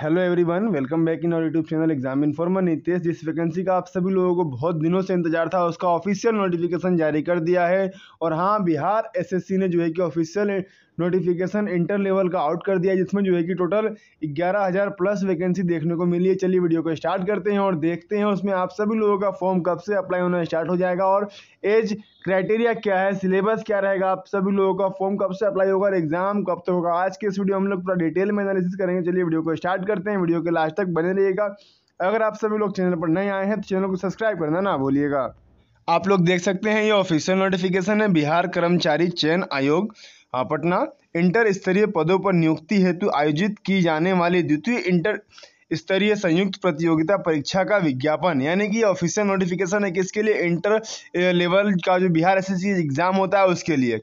hello everyone welcome back in our YouTube channel exam informer Nitesh जिस vacancy का आप सभी लोगों को बहुत दिनों से इंतजार था उसका ऑफिशियल नोटिफिकेशन जारी कर दिया है और हाँ बिहार एसएससी ने जो है कि ऑफिशियल नोटिफिकेशन इंटर लेवल का आउट कर दिया जिसमें जो है कि टोटल हज़ार प्लस वैकेंसी देखने को मिली है चलिए वीडियो को स्टार्ट करते हैं और देखते हैं उसमें आप सभी लोगों का फॉर्म कब से अप्लाई होना स्टार्ट हो जाएगा और एज क्राइटेरिया क्या है सिलेबस क्या रहेगा आप सभी लोगों का फॉर्म कब से अप्लाई होगा और एग्जाम कब तक होगा आज के इस वीडियो हम लोग पूरा डिटेल में एनालिसिस करेंगे चलिए वीडियो को स्टार्ट करते हैं वीडियो के लास्ट तक बने रहिएगा अगर आप सभी लोग चैनल पर नए आए हैं तो चैनल को सब्सक्राइब करना ना भूलिएगा आप लोग देख सकते हैं ये ऑफिशियल नोटिफिकेशन है बिहार कर्मचारी चयन आयोग हाँ, पटना इंटर स्तरीय पदों पर नियुक्ति हेतु आयोजित की जाने वाली द्वितीय इंटर स्तरीय संयुक्त प्रतियोगिता परीक्षा का विज्ञापन यानी कि ऑफिशियल नोटिफिकेशन है किसके लिए इंटर लेवल का जो बिहार एस एग्ज़ाम होता है उसके लिए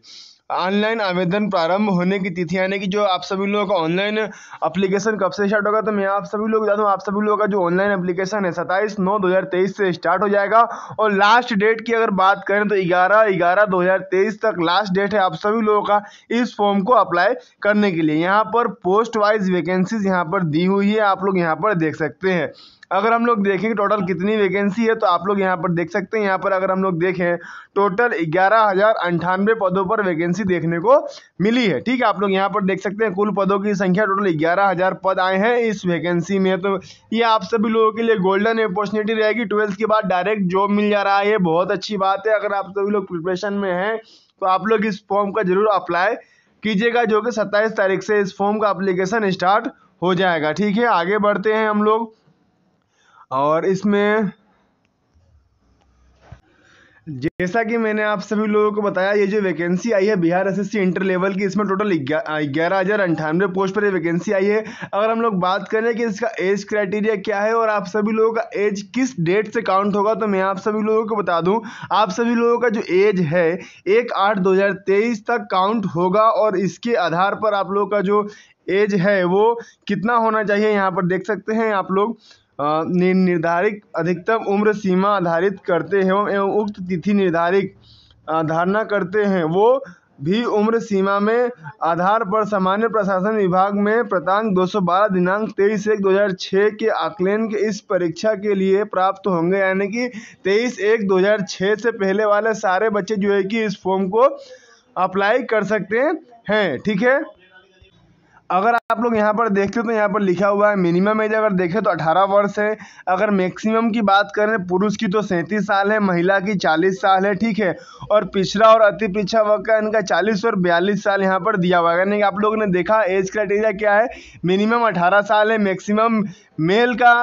ऑनलाइन आवेदन प्रारंभ होने की तिथि यानी कि जो आप सभी लोगों का ऑनलाइन अप्लीकेशन कब से स्टार्ट होगा तो मैं आप सभी लोग बता दूँ आप सभी लोगों का जो ऑनलाइन अप्लीकेशन है सत्ताईस नौ दो से स्टार्ट हो जाएगा और लास्ट डेट की अगर बात करें तो ग्यारह ग्यारह दो तक लास्ट डेट है आप सभी लोगों का इस फॉर्म को अप्लाई करने के लिए यहाँ पर पोस्ट वाइज वैकेंसीज यहाँ पर दी हुई है आप लोग यहाँ पर देख सकते हैं अगर हम लोग देखें टोटल कितनी वैकेंसी है तो आप लोग यहाँ पर देख सकते हैं यहाँ पर अगर हम लोग देखें टोटल ग्यारह हज़ार अंठानवे पदों पर वैकेंसी देखने को मिली है ठीक है आप लोग यहाँ पर देख सकते हैं कुल पदों की संख्या टोटल ग्यारह हज़ार पद आए हैं इस वैकेंसी में तो ये आप सभी लोगों के लिए गोल्डन अपॉर्चुनिटी रहेगी ट्वेल्थ के बाद डायरेक्ट जॉब मिल जा रहा है बहुत अच्छी बात है अगर आप सभी लोग प्रिपरेशन में हैं तो आप लोग इस फॉर्म का जरूर अप्लाई कीजिएगा जो कि सत्ताईस तारीख से इस फॉर्म का अप्लीकेशन स्टार्ट हो जाएगा ठीक है आगे बढ़ते हैं हम लोग और इसमें जैसा कि मैंने आप सभी लोगों को बताया ये जो वैकेंसी आई है बिहार एस इंटर लेवल की इसमें टोटल ग्यारह हज़ार अंठानवे पोस्ट पर ये वैकेंसी आई है अगर हम लोग बात करें कि इसका एज क्राइटेरिया क्या है और आप सभी लोगों का एज किस डेट से काउंट होगा तो मैं आप सभी लोगों को बता दूं आप सभी लोगों का जो एज है एक आठ दो हज़ार तेईस तक काउंट होगा और इसके आधार पर आप लोग का जो एज है वो कितना होना चाहिए यहाँ पर देख सकते हैं आप लोग निर्धारित अधिकतम उम्र सीमा आधारित करते हैं एवं उक्त तिथि निर्धारित धारणा करते हैं वो भी उम्र सीमा में आधार पर सामान्य प्रशासन विभाग में प्रतांक दो सौ बारह दिनांक तेईस एक दो हज़ार छः के आकलन के इस परीक्षा के लिए प्राप्त होंगे यानी कि तेईस एक दो हज़ार छः से पहले वाले सारे बच्चे जो है कि इस फॉर्म को अप्लाई कर सकते हैं ठीक है अगर आप लोग यहाँ पर देखते हो तो यहाँ पर लिखा हुआ है मिनिमम एज अगर देखें तो 18 वर्ष है अगर मैक्सिमम की बात करें पुरुष की तो सैंतीस साल है महिला की 40 साल है ठीक है और पिछड़ा और अति पिछड़ा वर्ग का इनका 40 और 42 साल यहाँ पर दिया हुआ है यानी कि आप लोगों ने देखा एज क्राइटेरिया क्या है मिनिमम अठारह साल है मैक्सिमम मेल का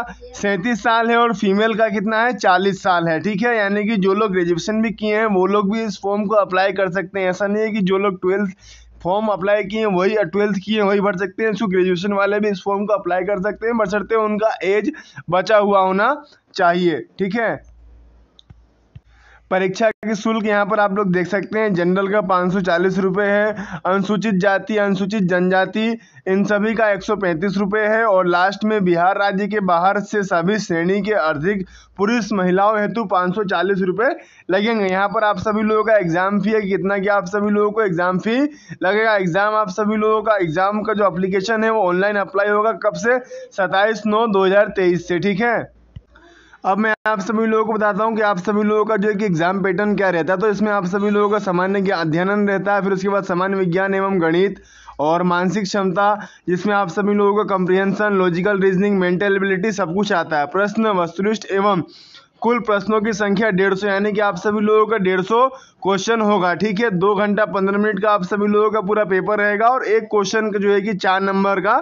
सैंतीस साल है और फीमेल का कितना है चालीस साल है ठीक है यानी कि जो लोग ग्रेजुएशन भी किए हैं वो लोग भी इस फॉर्म को अप्लाई कर सकते हैं ऐसा नहीं है कि जो लोग ट्वेल्थ फॉर्म अप्लाई किए हैं वही ट्वेल्थ किए हैं वही भर सकते हैं सो ग्रेजुएशन वाले भी इस फॉर्म को अप्लाई कर सकते हैं हैं उनका एज बचा हुआ होना चाहिए ठीक है परीक्षा के शुल्क यहाँ पर आप लोग देख सकते हैं जनरल का पाँच सौ चालीस रुपये है अनुसूचित जाति अनुसूचित जनजाति इन सभी का एक सौ पैंतीस रुपये है और लास्ट में बिहार राज्य के बाहर से सभी श्रेणी के अर्धिक पुरुष महिलाओं हेतु पाँच सौ चालीस रुपये लगेंगे यहाँ पर आप सभी लोगों का एग्ज़ाम फ़ी है कितना कि आप सभी लोगों को एग्ज़ाम फ़ी लगेगा एग्ज़ाम आप सभी लोगों का एग्ज़ाम का जो अप्लीकेशन है वो ऑनलाइन अप्लाई होगा कब से सत्ताईस नौ दो से ठीक है अब मैं आप सभी लोगों को बताता हूँ कि आप सभी लोगों का जो है कि एग्ज़ाम पैटर्न क्या रहता है तो इसमें आप सभी लोगों का सामान्य अध्ययन रहता है फिर उसके बाद सामान्य विज्ञान एवं गणित और मानसिक क्षमता जिसमें आप सभी लोगों का comprehension logical reasoning mental ability सब कुछ आता है प्रश्न वस्तुनिष्ठ एवं कुल प्रश्नों की संख्या डेढ़ सौ यानी कि आप सभी लोगों का डेढ़ सौ क्वेश्चन होगा ठीक है दो घंटा पंद्रह मिनट का आप सभी लोगों का पूरा पेपर रहेगा और एक क्वेश्चन का जो है कि चार नंबर का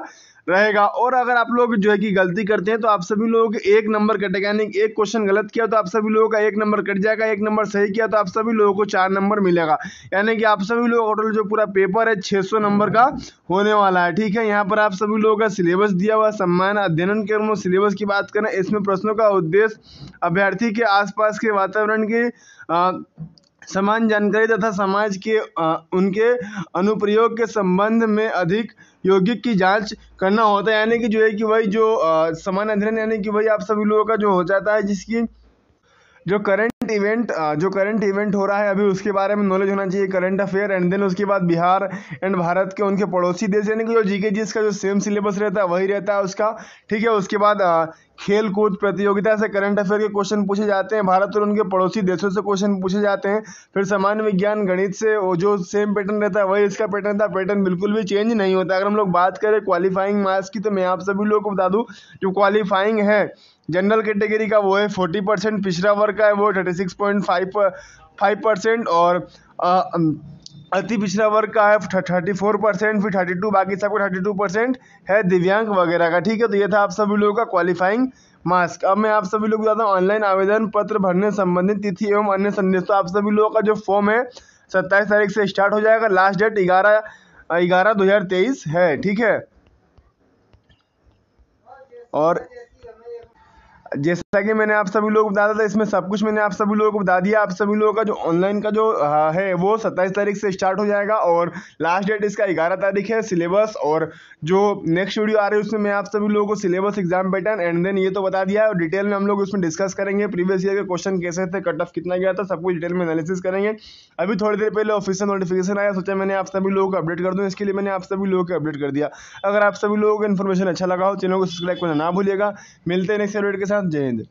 रहेगा और अगर आप लोग जो है कि गलती करते हैं तो आप सभी लोग एक नंबर कटेगा यानी एक क्वेश्चन गलत किया तो आप सभी लोगों का एक नंबर कट जाएगा एक नंबर सही किया तो आप सभी लोगों को चार नंबर मिलेगा यानी कि आप सभी लोग टोटल जो पूरा पेपर है छः नंबर का होने वाला है ठीक है यहाँ पर आप सभी लोगों का सिलेबस दिया हुआ सम्मान अध्ययन क्रम सिलेबस की बात करें इसमें प्रश्नों का उद्देश्य अभ्यर्थी के आसपास के वातावरण के समान जानकारी तथा समाज के उनके अनुप्रयोग के संबंध में अधिक यौगिक की जाँच करना होता है यानी कि जो है कि वही जो समान अध्ययन यानी कि वही आप सभी लोगों का जो हो जाता है जिसकी जो करंट इवेंट जो करंट इवेंट हो रहा है अभी उसके बारे में नॉलेज होना चाहिए करंट अफेयर एंड देन उसके बाद बिहार एंड भारत के उनके पड़ोसी देश यानी कि जो जीके इसका जो सेम सिलेबस रहता है वही रहता है उसका ठीक है उसके बाद खेल कूद प्रतियोगिता से करंट अफेयर के क्वेश्चन पूछे जाते हैं भारत और उनके पड़ोसी देशों से क्वेश्चन पूछे जाते हैं फिर सामान्य विज्ञान गणित से वो जो सेम पैटर्न रहता है वही इसका पैटर्न था पैटर्न बिल्कुल भी चेंज नहीं होता अगर हम लोग बात करें क्वालिफाइंग मार्क्स की तो मैं आप सभी लोगों को बता दूँ जो क्वालिफाइंग है जनरल कैटेगरी का वो है फोर्टी परसेंट पिछड़ा वर्ग का है वो thirty six point five five percent और आ, अति पिछड़ा वर्ग का है थर्टी फोर परसेंट फिर थर्टी टू बाकी सबको थर्टी टू परसेंट है दिव्यांग वगैरह का ठीक है तो ये था आप सभी लोगों का क्वालिफाइंग मास्क अब मैं आप सभी लोग बताता हूँ ऑनलाइन आवेदन पत्र भरने संबंधित तिथि एवं अन्य संदेश तो आप सभी लोगों का जो फॉर्म है सत्ताईस तारीख से स्टार्ट हो जाएगा लास्ट डेट ग्यारह ग्यारह दो है ठीक है और जैसा कि मैंने आप सभी लोग को बताया था इसमें सब कुछ मैंने आप सभी लोगों को बता दिया आप सभी लोगों का जो ऑनलाइन का जो है वो सत्ताईस तारीख से स्टार्ट हो जाएगा और लास्ट डेट इसका ग्यारह तारीख है सिलेबस और जो नेक्स्ट वीडियो आ रही है उसमें मैं आप सभी लोगों को syllabus exam pattern and then ये तो बता दिया है और डिटेल में हम लोग उसमें डिस्कस करेंगे प्रीवियस ईयर के क्वेश्चन कैसे थे कट ऑफ कितना गया था सब कुछ डिटेल में एनालिसिस करेंगे अभी थोड़ी देर पहले ऑफिसियल नोटिफिकेशन आया सोचा मैंने आप सभी लोगों को अपडेट कर दूँ इसके लिए मैंने आप सभी लोगों को अपडेट कर दिया अगर आप सभी लोगों को इन्फॉर्मेशन अच्छा लगा हो चैनल को सब्सक्राइब करना ना भूलिएगा मिलते हैं नेक्स्ट अपडेट के साथ చేయింది